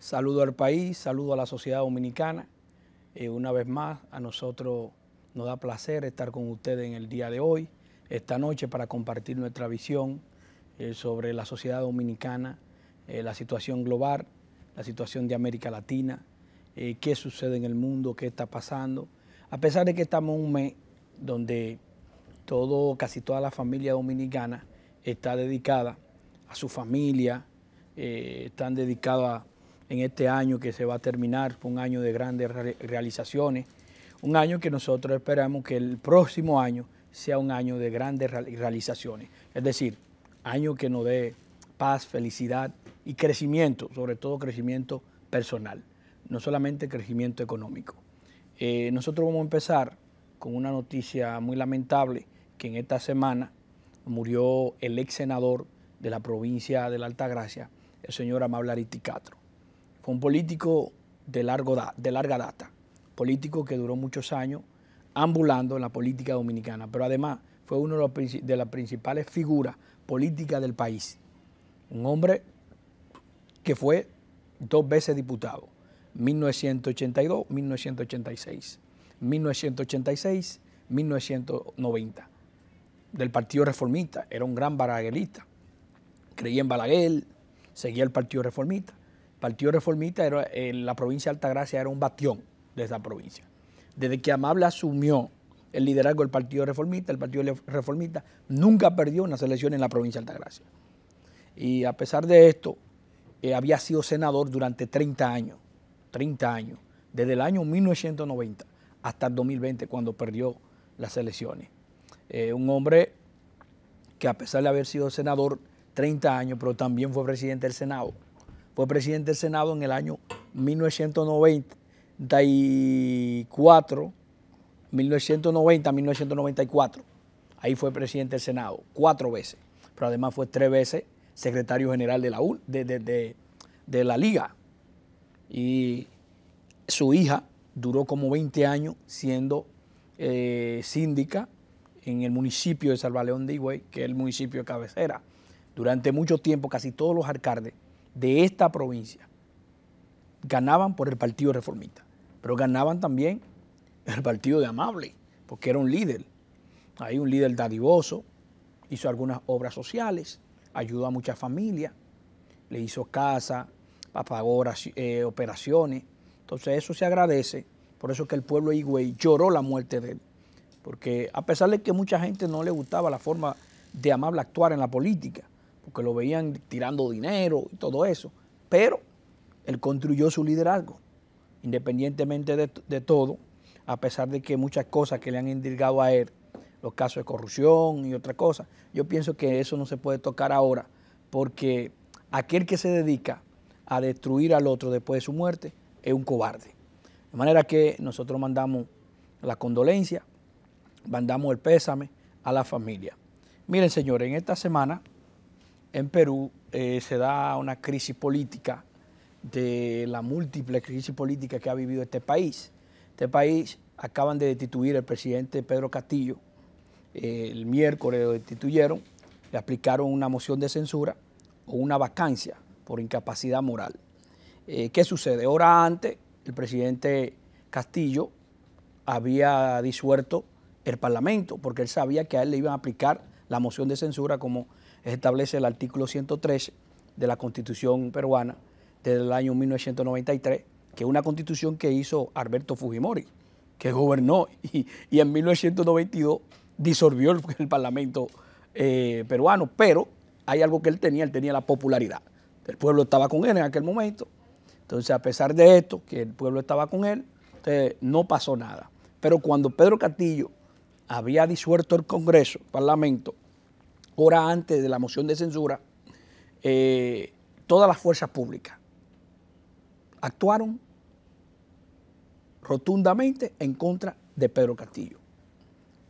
Saludo al país, saludo a la sociedad dominicana. Eh, una vez más, a nosotros nos da placer estar con ustedes en el día de hoy, esta noche, para compartir nuestra visión eh, sobre la sociedad dominicana, eh, la situación global, la situación de América Latina, eh, qué sucede en el mundo, qué está pasando. A pesar de que estamos en un mes donde todo, casi toda la familia dominicana está dedicada a su familia, están dedicadas en este año que se va a terminar, un año de grandes realizaciones, un año que nosotros esperamos que el próximo año sea un año de grandes realizaciones. Es decir, Año que nos dé paz, felicidad y crecimiento, sobre todo crecimiento personal, no solamente crecimiento económico. Eh, nosotros vamos a empezar con una noticia muy lamentable que en esta semana murió el ex senador de la provincia de la Altagracia, el señor Amable Aristicatro. Fue un político de, largo de larga data, político que duró muchos años ambulando en la política dominicana, pero además fue uno de las principales figuras política del país. Un hombre que fue dos veces diputado, 1982, 1986, 1986, 1990, del Partido Reformista, era un gran baraguelista, creía en Balaguer, seguía el Partido Reformista. El Partido Reformista era en la provincia de Altagracia era un bastión de esa provincia. Desde que Amable asumió el liderazgo del Partido Reformista. El Partido Reformista nunca perdió una selección en la provincia de Altagracia. Y a pesar de esto, eh, había sido senador durante 30 años, 30 años, desde el año 1990 hasta el 2020, cuando perdió las elecciones. Eh, un hombre que a pesar de haber sido senador 30 años, pero también fue presidente del Senado. Fue presidente del Senado en el año 1994 1990 1994. Ahí fue presidente del Senado cuatro veces, pero además fue tres veces secretario general de la, U, de, la Liga. Y su hija duró como 20 años siendo eh, síndica en el municipio de Salvaleón de Higüey, que es el municipio de cabecera. Durante mucho tiempo, casi todos los alcaldes de esta provincia ganaban por el Partido Reformista, pero ganaban también el partido de Amable, porque era un líder. Ahí un líder dadivoso, hizo algunas obras sociales, ayudó a muchas familias, le hizo casa, pagó eh, operaciones. Entonces eso se agradece, por eso es que el pueblo Higüey lloró la muerte de él, porque a pesar de que mucha gente no le gustaba la forma de Amable actuar en la política, porque lo veían tirando dinero y todo eso, pero él construyó su liderazgo, independientemente de todo, a pesar de que muchas cosas que le han indirgado a él, los casos de corrupción y otras cosas, yo pienso que eso no se puede tocar ahora, porque aquel que se dedica a destruir al otro después de su muerte es un cobarde. De manera que nosotros mandamos la condolencia, mandamos el pésame a la familia. Miren, señores, en esta semana en Perú eh, se da una crisis política de la múltiple crisis política que ha vivido este país. Este país acaban de destituir al presidente Pedro Castillo. Eh, el miércoles lo destituyeron, le aplicaron una moción de censura o una vacancia por incapacidad moral. Eh, ¿Qué sucede? Hora antes, el presidente Castillo había disuelto el Parlamento porque él sabía que a él le iban a aplicar la moción de censura como establece el artículo 113 de la Constitución peruana del año 1993 que una constitución que hizo Alberto Fujimori, que gobernó y, en 1992 disolvió el, Parlamento eh, peruano, pero hay algo que él tenía, él tenía la popularidad. El pueblo estaba con él en aquel momento, entonces a pesar de esto, que el pueblo estaba con él, eh, no pasó nada. Pero cuando Pedro Castillo había disuelto el Congreso, el Parlamento, hora antes de la moción de censura, eh, todas las fuerzas públicas actuaron rotundamente en contra de Pedro Castillo.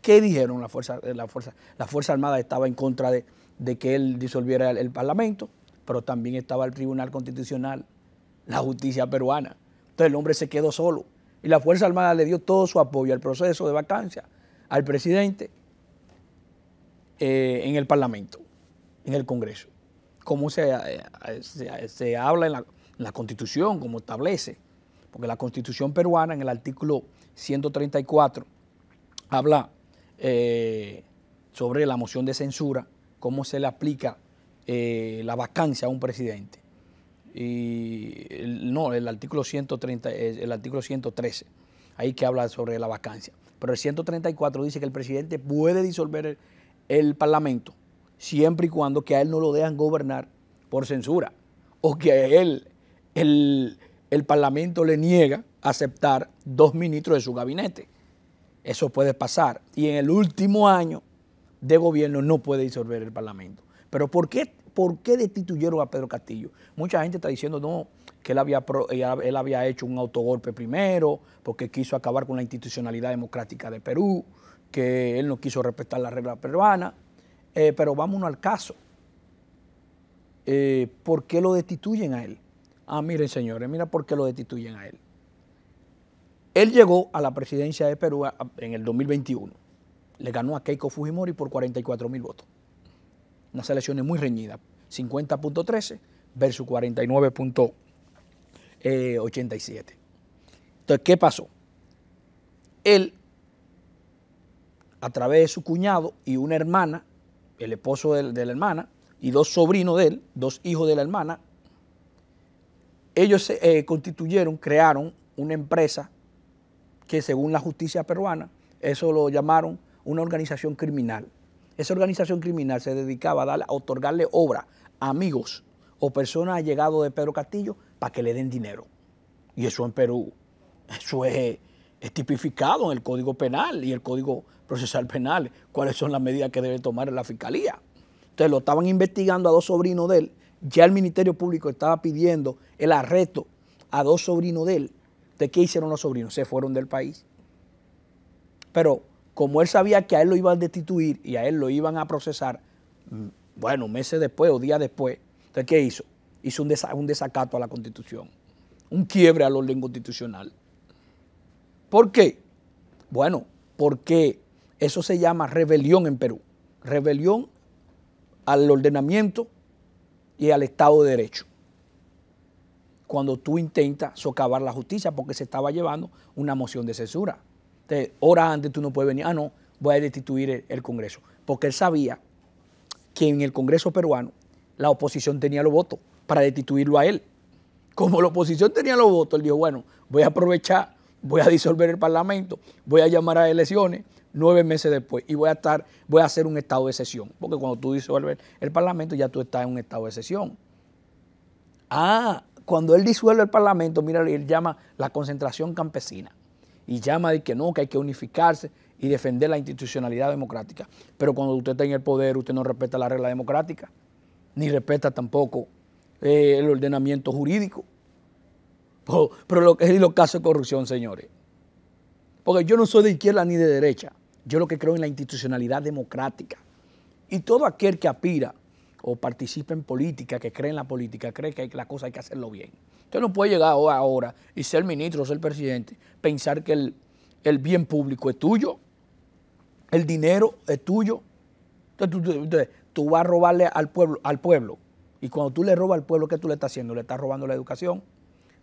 ¿Qué dijeron la Fuerza, eh, la fuerza, la fuerza Armada? Estaba en contra de, que él disolviera el, Parlamento, pero también estaba el Tribunal Constitucional, la justicia peruana. Entonces el hombre se quedó solo. Y la Fuerza Armada le dio todo su apoyo al proceso de vacancia, al presidente, eh, en el Parlamento, en el Congreso, como eh, se, se, habla en la Constitución, como establece porque la constitución peruana en el artículo 134 habla eh, sobre la moción de censura, cómo se le aplica eh, la vacancia a un presidente. Y no, el artículo, 130, eh, el artículo 113, ahí que habla sobre la vacancia. Pero el 134 dice que el presidente puede disolver el, parlamento siempre y cuando que a él no lo dejan gobernar por censura o que a él el, el Parlamento le niega aceptar dos ministros de su gabinete. Eso puede pasar. Y en el último año de gobierno no puede disolver el Parlamento. Pero ¿por qué, por qué destituyeron a Pedro Castillo? Mucha gente está diciendo no, que él había, eh, él había hecho un autogolpe primero, porque quiso acabar con la institucionalidad democrática de Perú, que él no quiso respetar la regla peruana. Eh, pero vámonos al caso. Eh, ¿Por qué lo destituyen a él? Ah, miren señores, mira por qué lo destituyen a él. Él llegó a la presidencia de Perú en el 2021. Le ganó a Keiko Fujimori por 44 mil votos. Unas elecciones muy reñidas. 50.13 versus 49.87. Entonces, ¿qué pasó? Él, a través de su cuñado y una hermana, el esposo de la hermana, y dos sobrinos de él, dos hijos de la hermana, ellos se eh, eh, constituyeron, crearon una empresa que según la justicia peruana, eso lo llamaron una organización criminal. Esa organización criminal se dedicaba a, darle, a otorgarle obra a amigos o personas allegados de Pedro Castillo para que le den dinero. Y eso en Perú, eso es, es, tipificado en el Código Penal y el Código Procesal Penal, cuáles son las medidas que debe tomar la Fiscalía. Entonces lo estaban investigando a dos sobrinos de él ya el Ministerio Público estaba pidiendo el arresto a dos sobrinos de él. ¿De qué hicieron los sobrinos? Se fueron del país. Pero como él sabía que a él lo iban a destituir y a él lo iban a procesar, mm, bueno, meses después o días después, ¿de ¿qué hizo? Hizo un, un desacato a la Constitución, un quiebre al orden constitucional. ¿Por qué? Bueno, porque eso se llama rebelión en Perú, rebelión al ordenamiento y al Estado de Derecho. Cuando tú intentas socavar la justicia porque se estaba llevando una moción de censura. Entonces, horas antes tú no puedes venir, ah, no, voy a destituir el, el Congreso. Porque él sabía que en el Congreso peruano la oposición tenía los votos para destituirlo a él. Como la oposición tenía los votos, él dijo, bueno, voy a aprovechar, voy a disolver el Parlamento, voy a llamar a elecciones nueve meses después y voy a estar, voy a hacer un estado de sesión. Porque cuando tú disuelves el Parlamento, ya tú estás en un estado de sesión. Ah, cuando él disuelve el Parlamento, mira, él llama la concentración campesina y llama de que no, que hay que unificarse y defender la institucionalidad democrática. Pero cuando usted está en el poder, usted no respeta la regla democrática, ni respeta tampoco eh, el ordenamiento jurídico. Oh, pero, lo que es los casos de corrupción, señores. Porque yo no soy de izquierda ni de derecha. Yo lo que creo en la institucionalidad democrática. Y todo aquel que aspira o participe en política, que cree en la política, cree que la cosa hay que hacerlo bien. Usted no puede llegar ahora y ser ministro ser presidente, pensar que el, bien público es tuyo, el dinero es tuyo. Entonces tú, vas a robarle al pueblo, al pueblo. Y cuando tú le robas al pueblo, ¿qué tú le estás haciendo? Le estás robando la educación,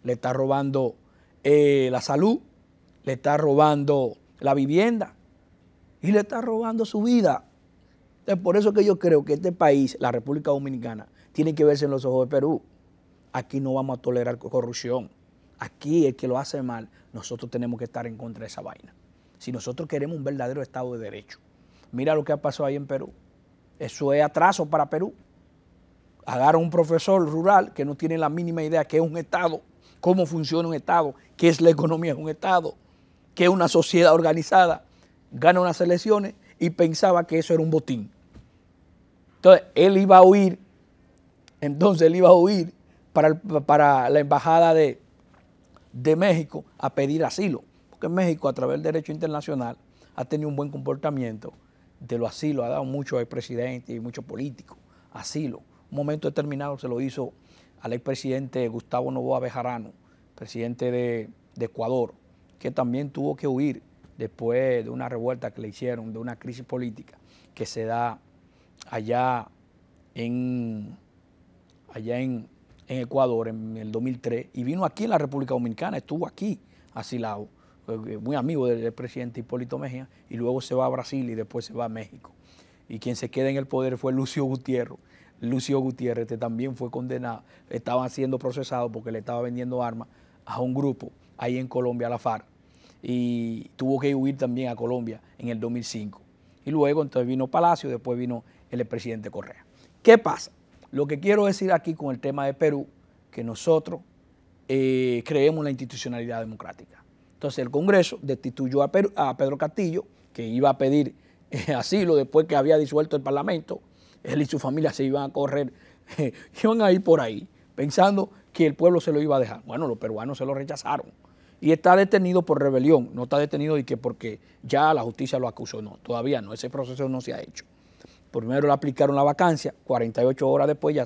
le estás robando eh, la salud, le estás robando la vivienda, y le está robando su vida. Es por eso que yo creo que este país, la República Dominicana, tiene que verse en los ojos de Perú. Aquí no vamos a tolerar corrupción. Aquí el que lo hace mal, nosotros tenemos que estar en contra de esa vaina. Si nosotros queremos un verdadero Estado de Derecho. Mira lo que ha pasado ahí en Perú. Eso es atraso para Perú. Agarra un profesor rural que no tiene la mínima idea qué es un Estado, cómo funciona un Estado, qué es la economía es un Estado, qué es una sociedad organizada gana unas elecciones y pensaba que eso era un botín. Entonces, él iba a huir, entonces él iba a huir para, la embajada de, de México a pedir asilo, porque México a través del derecho internacional ha tenido un buen comportamiento de los asilos, ha dado mucho al presidente y muchos políticos, asilo. Un momento determinado se lo hizo al expresidente Gustavo Novoa Bejarano, presidente de Ecuador, que también tuvo que huir después de una revuelta que le hicieron, de una crisis política que se da allá en, allá en, Ecuador en el 2003 y vino aquí en la República Dominicana, estuvo aquí asilado, muy amigo del, presidente Hipólito Mejía, y luego se va a Brasil y después se va a México. Y quien se queda en el poder fue Lucio Gutiérrez. Lucio Gutiérrez este también fue condenado, estaba siendo procesado porque le estaba vendiendo armas a un grupo ahí en Colombia, a la FARC y tuvo que huir también a Colombia en el 2005. Y luego entonces vino Palacio, después vino el presidente Correa. ¿Qué pasa? Lo que quiero decir aquí con el tema de Perú, que nosotros eh, creemos en la institucionalidad democrática. Entonces el Congreso destituyó a, a Pedro Castillo, que iba a pedir eh, asilo después que había disuelto el Parlamento. Él y su familia se iban a correr, iban a ir por ahí, pensando que el pueblo se lo iba a dejar. Bueno, los peruanos se lo rechazaron y está detenido por rebelión, no está detenido y que porque ya la justicia lo acusó, no, todavía no, ese proceso no se ha hecho. Primero le aplicaron la vacancia, 48 horas después ya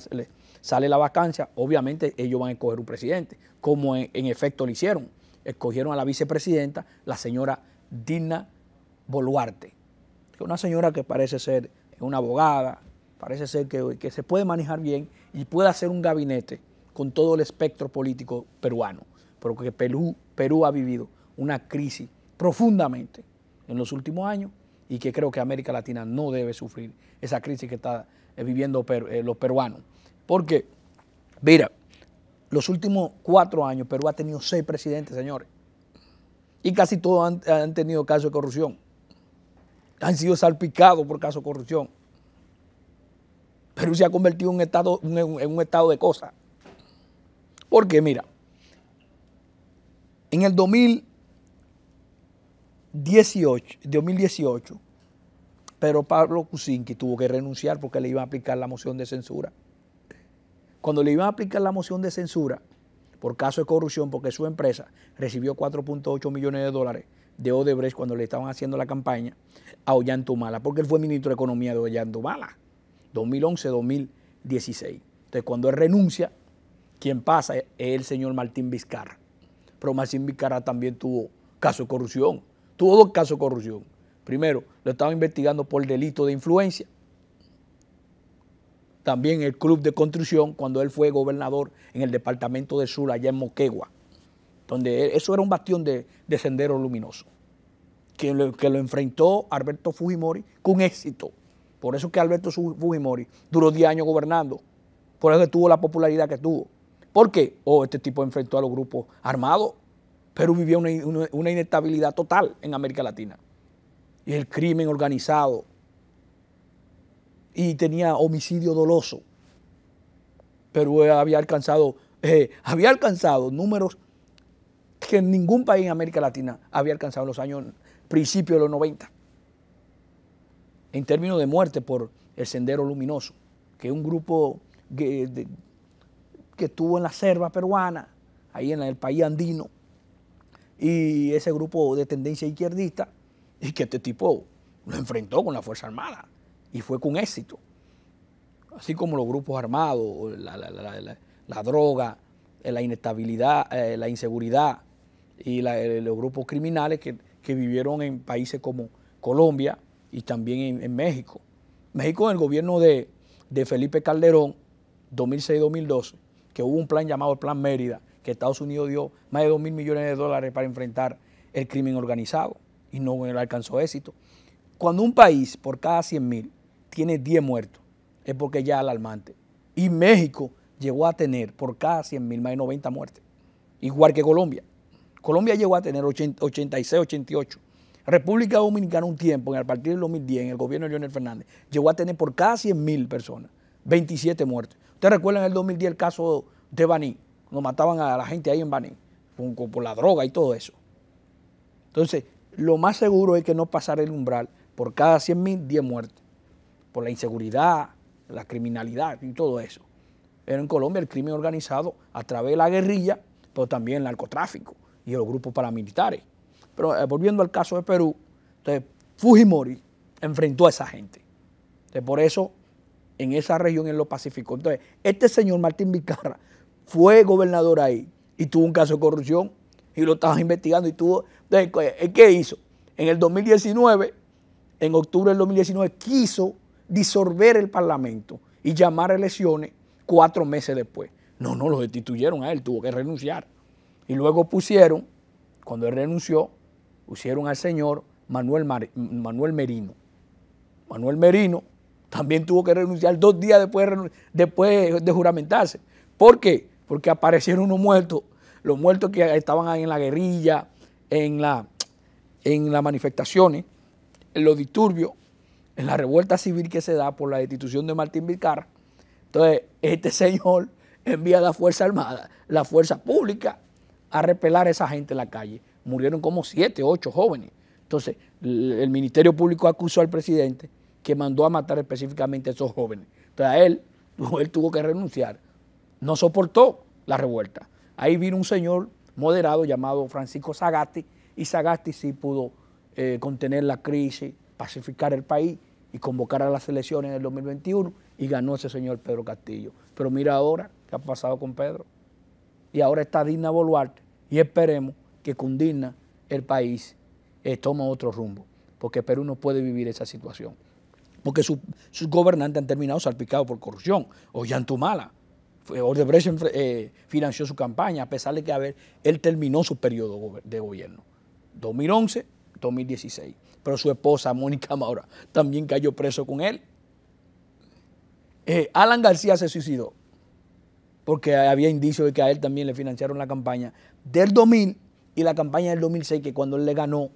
sale la vacancia, obviamente ellos van a escoger un presidente, como en, efecto lo hicieron. Escogieron a la vicepresidenta, la señora Dina Boluarte, que una señora que parece ser una abogada, parece ser que, que se puede manejar bien y puede hacer un gabinete con todo el espectro político peruano que Perú, Perú ha vivido una crisis profundamente en los últimos años y que creo que América Latina no debe sufrir esa crisis que está eh, viviendo eh, los peruanos. Porque, mira, los últimos cuatro años Perú ha tenido seis presidentes, señores, y casi todos han, tenido casos de corrupción. Han sido salpicados por casos de corrupción. Perú se ha convertido en un estado, en un estado de cosas. Porque, mira, en el 2018, 2018 pero Pablo Kuczynski tuvo que renunciar porque le iban a aplicar la moción de censura. Cuando le iban a aplicar la moción de censura por caso de corrupción, porque su empresa recibió 4.8 millones de dólares de Odebrecht cuando le estaban haciendo la campaña a Ollantumala, porque él fue ministro de Economía de Ollantumala, 2011-2016. Entonces, cuando él renuncia, quien pasa es el señor Martín Vizcarra pero Maxim también tuvo caso de corrupción. Tuvo dos casos de corrupción. Primero, lo estaba investigando por delito de influencia. También el club de construcción, cuando él fue gobernador en el departamento de Sula, allá en Moquegua, donde eso era un bastión de, sendero luminoso, que lo, que lo enfrentó Alberto Fujimori con éxito. Por eso que Alberto Fujimori duró 10 años gobernando, por eso que tuvo la popularidad que tuvo. Porque, O oh, este tipo enfrentó a los grupos armados. Perú vivía una, inestabilidad total en América Latina. Y el crimen organizado. Y tenía homicidio doloso. Perú había alcanzado, eh, había alcanzado números que ningún país en América Latina había alcanzado en los años principios de los 90. En términos de muerte por el Sendero Luminoso, que un grupo eh, que estuvo en la selva peruana, ahí en el país andino, y ese grupo de tendencia izquierdista, y que este tipo lo enfrentó con la Fuerza Armada, y fue con éxito. Así como los grupos armados, la, la, la, la droga, eh, la inestabilidad, eh, la inseguridad y los grupos criminales que, vivieron en países como Colombia y también en, México. México en el gobierno de, de Felipe Calderón, 2006-2012, que hubo un plan llamado el Plan Mérida, que Estados Unidos dio más de 2 mil millones de dólares para enfrentar el crimen organizado y no alcanzó éxito. Cuando un país por cada 100 mil tiene 10 muertos, es porque ya es alarmante. Y México llegó a tener por cada 100 mil más de 90 muertes, igual que Colombia. Colombia llegó a tener 86, 88. República Dominicana un tiempo, en partir del 2010, en el gobierno de Leonel Fernández, llegó a tener por cada 100 mil personas 27 muertos. Ustedes recuerdan en el 2010 el caso de Baní, cuando mataban a la gente ahí en Baní, por la droga y todo eso. Entonces, lo más seguro es que no pasar el umbral por cada 100 mil, 10 muertes, por la inseguridad, la criminalidad y todo eso. Pero en Colombia el crimen organizado a través de la guerrilla, pero también el narcotráfico y los grupos paramilitares. Pero eh, volviendo al caso de Perú, entonces Fujimori enfrentó a esa gente. Entonces, por eso en esa región, en los pacíficos. Entonces, este señor Martín Vicarra fue gobernador ahí y tuvo un caso de corrupción y lo estaban investigando y tuvo... Entonces, ¿qué eh, hizo? En el 2019, en octubre del 2019, quiso disolver el Parlamento y llamar a elecciones cuatro meses después. No, no, lo destituyeron a él, tuvo que renunciar. Y luego pusieron, cuando él renunció, pusieron al señor Manuel, Manuel Merino. Manuel Merino también tuvo que renunciar dos días después, después de juramentarse. ¿Por qué? Porque aparecieron unos muertos, los muertos que estaban ahí en la guerrilla, en, la, en las manifestaciones, en los disturbios, en la revuelta civil que se da por la destitución de Martín Vizcarra. Entonces, este señor envía a la Fuerza Armada, la Fuerza Pública, a repelar a esa gente en la calle. Murieron como siete, ocho jóvenes. Entonces, el Ministerio Público acusó al presidente que mandó a matar específicamente a esos jóvenes. Entonces él, él tuvo que renunciar. No soportó la revuelta. Ahí vino un señor moderado llamado Francisco Zagatti, y Zagatti sí pudo eh, contener la crisis, pacificar el país y convocar a las elecciones en el 2021 y ganó ese señor Pedro Castillo. Pero mira ahora qué ha pasado con Pedro. Y ahora está Dina Boluarte y esperemos que con Dina el país eh, toma otro rumbo, porque Perú no puede vivir esa situación porque sus, gobernantes han terminado salpicados por corrupción. O Orde Odebrecht eh, financió su campaña, a pesar de que a él terminó su periodo de gobierno, 2011, 2016. Pero su esposa, Mónica Maura, también cayó preso con él. Eh, Alan García se suicidó porque había indicios de que a él también le financiaron la campaña del 2000 y la campaña del 2006, que cuando él le ganó,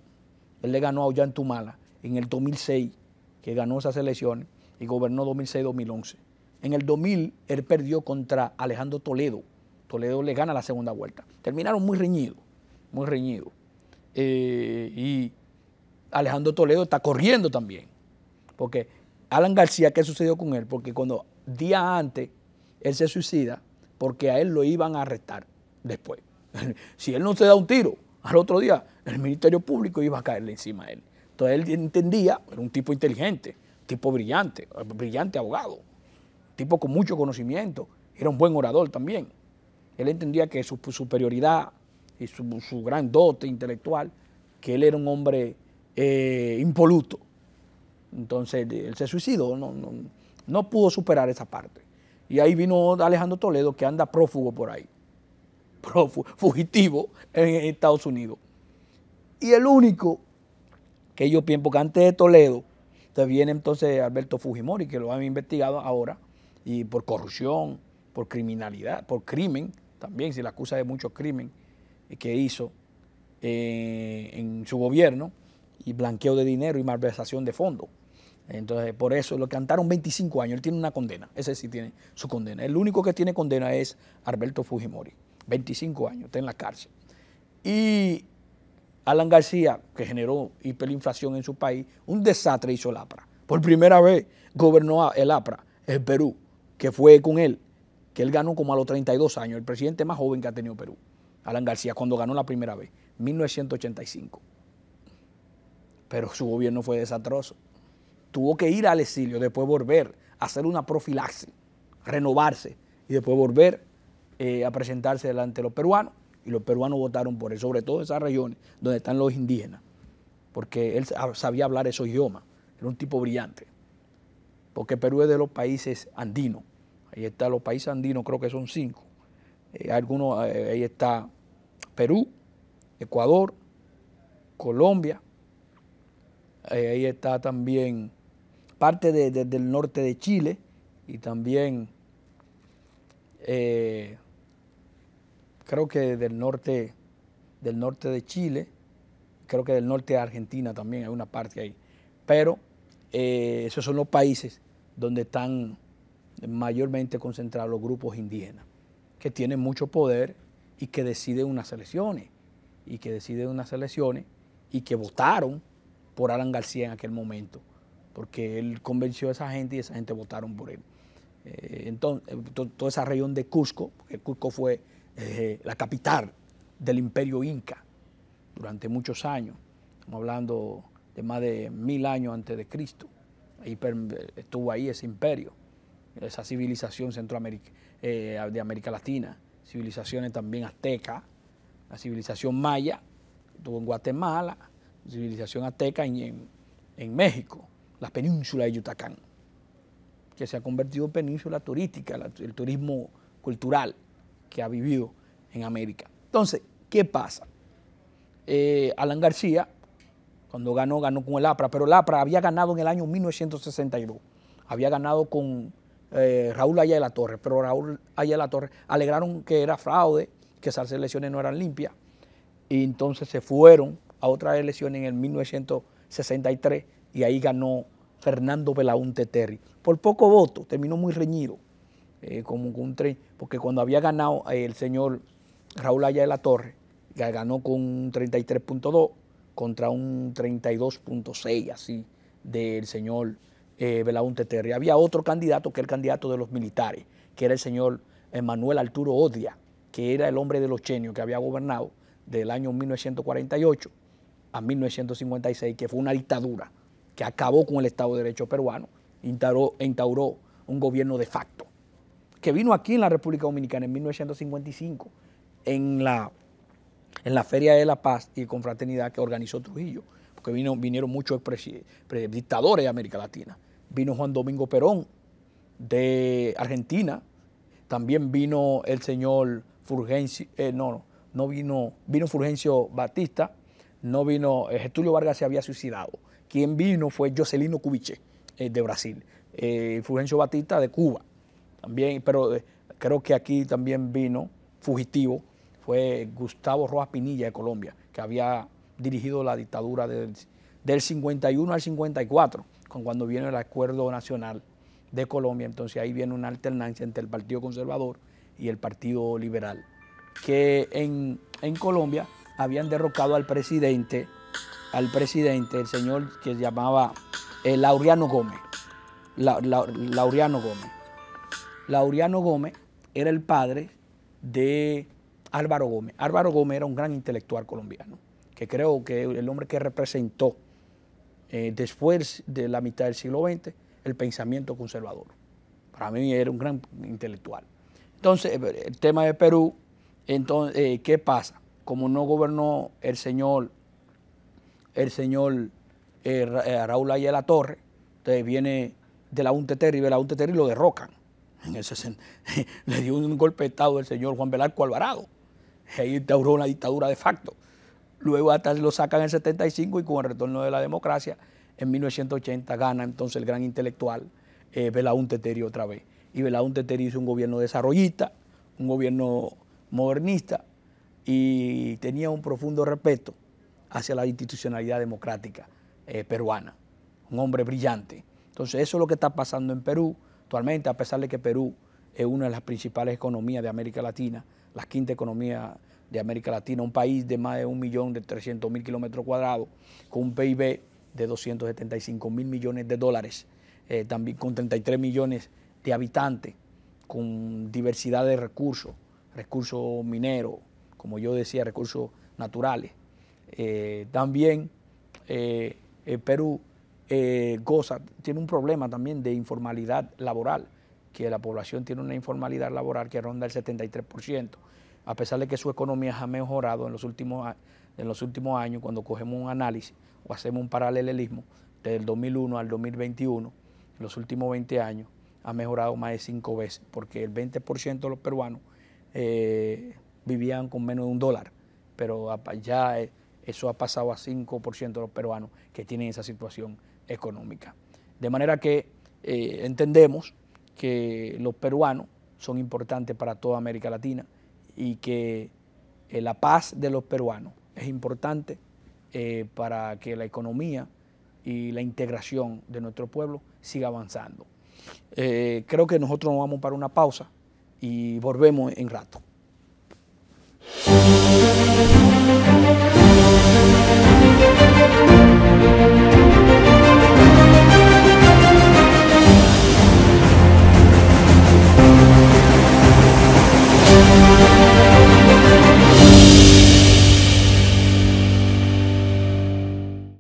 él le ganó a Ollantumala en el 2006 que ganó esas elecciones y gobernó 2006-2011. En el 2000 él perdió contra Alejandro Toledo. Toledo le gana la segunda vuelta. Terminaron muy reñidos, muy reñidos. Eh, y Alejandro Toledo está corriendo también. Porque Alan García, ¿qué sucedió con él? Porque cuando día antes él se suicida, porque a él lo iban a arrestar después. si él no se da un tiro al otro día, el Ministerio Público iba a caerle encima a él. Entonces él entendía, era un tipo inteligente, tipo brillante, brillante abogado, tipo con mucho conocimiento, era un buen orador también. Él entendía que su superioridad y su, gran dote intelectual, que él era un hombre eh, impoluto. Entonces él se suicidó, no, no pudo superar esa parte. Y ahí vino Alejandro Toledo, que anda prófugo por ahí, prófugo, fugitivo en Estados Unidos. Y el único ellos, piensan, porque antes de Toledo, te viene entonces Alberto Fujimori, que lo han investigado ahora, y por corrupción, por criminalidad, por crimen, también se le acusa de muchos crimen eh, que hizo eh, en su gobierno, y blanqueo de dinero y malversación de fondos. Entonces, por eso lo cantaron 25 años, él tiene una condena, ese sí tiene su condena. El único que tiene condena es Alberto Fujimori, 25 años, está en la cárcel. Y Alan García, que generó hiperinflación en su país, un desastre hizo el APRA. Por primera vez gobernó el APRA, el Perú, que fue con él, que él ganó como a los 32 años, el presidente más joven que ha tenido Perú, Alan García, cuando ganó la primera vez, 1985. Pero su gobierno fue desastroso. Tuvo que ir al exilio, después volver, a hacer una profilaxis, renovarse y después volver eh, a presentarse delante de los peruanos y los peruanos votaron por él, sobre todo en esas regiones donde están los indígenas, porque él sabía hablar esos idiomas, era un tipo brillante. Porque Perú es de los países andinos. Ahí están los países andinos, creo que son cinco. Eh, algunos, eh, ahí está Perú, Ecuador, Colombia, eh, ahí está también parte del norte de Chile y también creo que del norte, del norte de Chile, creo que del norte de Argentina también hay una parte ahí. Pero eh, esos son los países donde están mayormente concentrados los grupos indígenas, que tienen mucho poder y que deciden unas elecciones, y que deciden unas elecciones, y que votaron por Alan García en aquel momento, porque él convenció a esa gente y esa gente votaron por él. Eh, entonces, eh, toda esa región de Cusco, porque Cusco fue eh, la capital del imperio inca durante muchos años, estamos hablando de más de mil años antes de Cristo, estuvo ahí ese imperio, esa civilización Centroamérica, eh, de América Latina, civilizaciones también aztecas, la civilización maya, estuvo en Guatemala, civilización azteca en, México, la península de Yucatán, que se ha convertido en península turística, el turismo cultural que ha vivido en América. Entonces, ¿qué pasa? Eh, Alan García, cuando ganó, ganó con el APRA, pero el APRA había ganado en el año 1962, había ganado con eh, Raúl Ayala Torres, pero Raúl Ayala Torres alegraron que era fraude, que esas elecciones no eran limpias, y entonces se fueron a otra elección en el 1963 y ahí ganó Fernando Belaúnte Terry. Por poco voto, terminó muy reñido. Eh, como un porque cuando había ganado eh, el señor Raúl Aya de la Torre, ganó con un 33.2 contra un 32.6 así del señor eh, Teterre. Había otro candidato que era el candidato de los militares, que era el señor eh, Manuel Arturo Odia, que era el hombre de los chenios que había gobernado del año 1948 a 1956, que fue una dictadura que acabó con el Estado de Derecho peruano, instauró, instauró un gobierno de facto que vino aquí en la República Dominicana en 1955, en la, en la Feria de la Paz y Confraternidad que organizó Trujillo, porque vino, vinieron muchos dictadores de América Latina. Vino Juan Domingo Perón de Argentina, también vino el señor Fulgencio, eh, no, no, vino, vino Fulgencio Batista, no vino, eh, Vargas se había suicidado. Quien vino fue Joselino Cubiche, eh, de Brasil, eh, Fulgencio Batista de Cuba pero eh, creo que aquí también vino fugitivo, fue Gustavo Rojas Pinilla de Colombia, que había dirigido la dictadura del, 51 al 54, con cuando viene el acuerdo nacional de Colombia. Entonces ahí viene una alternancia entre el Partido Conservador y el Partido Liberal, que en, Colombia habían derrocado al presidente, al presidente, el señor que se llamaba el eh, Laureano Gómez. Laureano Gómez. Laureano Gómez era el padre de Álvaro Gómez. Álvaro Gómez era un gran intelectual colombiano, que creo que el hombre que representó eh, después de la mitad del siglo XX el pensamiento conservador. Para mí era un gran intelectual. Entonces, eh, el tema de Perú, entonces, eh, ¿qué pasa? Como no gobernó el señor, el señor eh, Raúl Ayala Torre, entonces viene de la UNTTR y de la UNTTR y lo derrocan en ese le dio un golpe de Estado señor Juan Velasco Alvarado. Ahí instauró una dictadura de facto. Luego hasta lo sacan en el 75 y con el retorno de la democracia, en 1980 gana entonces el gran intelectual eh, Teteri otra vez. Y Belaún Teteri hizo un gobierno desarrollista, un gobierno modernista y tenía un profundo respeto hacia la institucionalidad democrática eh, peruana. Un hombre brillante. Entonces eso es lo que está pasando en Perú actualmente, a pesar de que Perú es una de las principales economías de América Latina, la quinta economía de América Latina, un país de más de 1.300.000 kilómetros cuadrados, con un PIB de 275 mil millones de dólares, eh, también con 33 millones de habitantes, con diversidad de recursos, recursos mineros, como yo decía, recursos naturales. Eh, también eh, Perú eh, goza, tiene un problema también de informalidad laboral, que la población tiene una informalidad laboral que ronda el 73%, a pesar de que su economía ha mejorado en los últimos, en los últimos años, cuando cogemos un análisis o hacemos un paralelismo, del 2001 al 2021, en los últimos 20 años, ha mejorado más de 5 veces, porque el 20% de los peruanos eh, vivían con menos de un dólar, pero ya eh, eso ha pasado a 5% de los peruanos que tienen esa situación económica. De manera que eh, entendemos que los peruanos son importantes para toda América Latina y que eh, la paz de los peruanos es importante eh, para que la economía y la integración de nuestro pueblo siga avanzando. creo que nosotros nos vamos para una pausa y volvemos en rato. Música